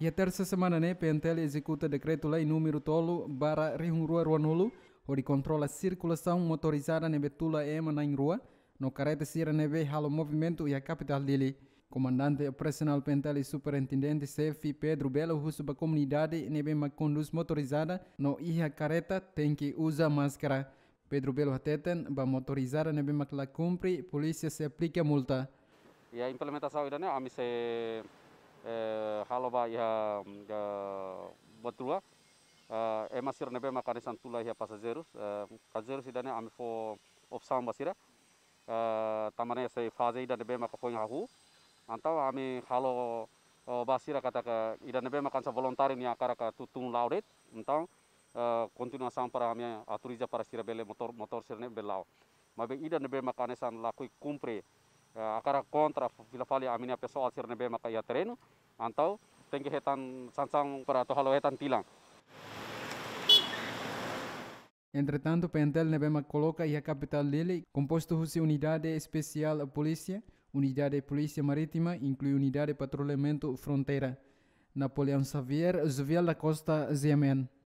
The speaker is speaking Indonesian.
E a terça semana, né, PNTL executa decreto-lei número tolo para Rihungrua Ruanulu, onde controla a circulação motorizada na Betula Ema na rua, no careta Sira neve Halo Movimento e a capital dele. Comandante operacional PNTL e superintendente chefe Pedro Belo Russo da comunidade Nebe Maconduz motorizada, no Ia Careta tem que usar máscara. Pedro Belo Ateten, ba motorizada Nebe Macla cumpre, polícia se aplica multa. Ya implementasi idane, a mi se eh, ya ya betrua. Eh, Ema Emasir nebe makane tula ya pasazerus. Kazerus eh, idane ami fo opsam basira. Tamane se faze nebe makan poin hahu. Antau kami halo basira kataka idane nebe makan sa nih akar ke tutung laudet. Kontinu asam para kami aturiza para sirabele motor motor sirne belau. Mabe bem ida nebe makan san lakui kumpre. Eh, akara kontra bila fali amini ape soal sirne be maka ia terenu antau tengge hetan sansang para to halo hetan tilang Entretanto, Pentel Pentel Nebema coloca ia capital dele, composto por unidade especial a polícia, unidade polícia marítima, inclui unidade de patrulhamento fronteira. Napoleão Xavier, Jovial da Costa, Ziemen.